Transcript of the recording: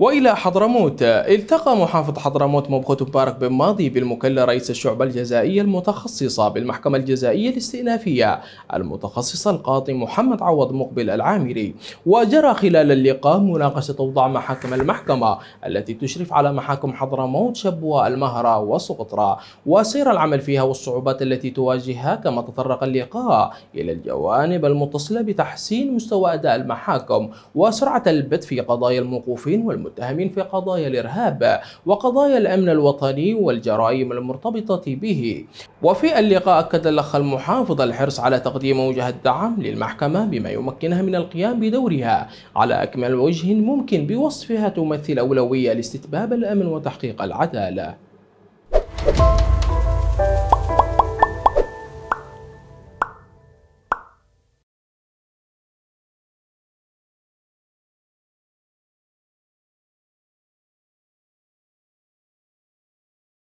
وإلى حضرموت التقى محافظ حضرموت مبخوت مبارك بن ماضي بالمكلة رئيس الشعبة الجزائية المتخصصة بالمحكمة الجزائية الاستئنافية المتخصصة القاضي محمد عوض مقبل العامري وجرى خلال اللقاء مناقشة أوضاع محاكم المحكمة التي تشرف على محاكم حضرموت شبوة المهرة وسقطرة وسير العمل فيها والصعوبات التي تواجهها كما تطرق اللقاء إلى الجوانب المتصلة بتحسين مستوى أداء المحاكم وسرعة البت في قضايا الموقوفين والم المتهمين في قضايا الإرهاب وقضايا الأمن الوطني والجرائم المرتبطة به وفي اللقاء أكد الأخ المحافظ الحرص على تقديم وجه الدعم للمحكمة بما يمكنها من القيام بدورها على أكمل وجه ممكن بوصفها تمثل أولوية لاستتباب الأمن وتحقيق العدالة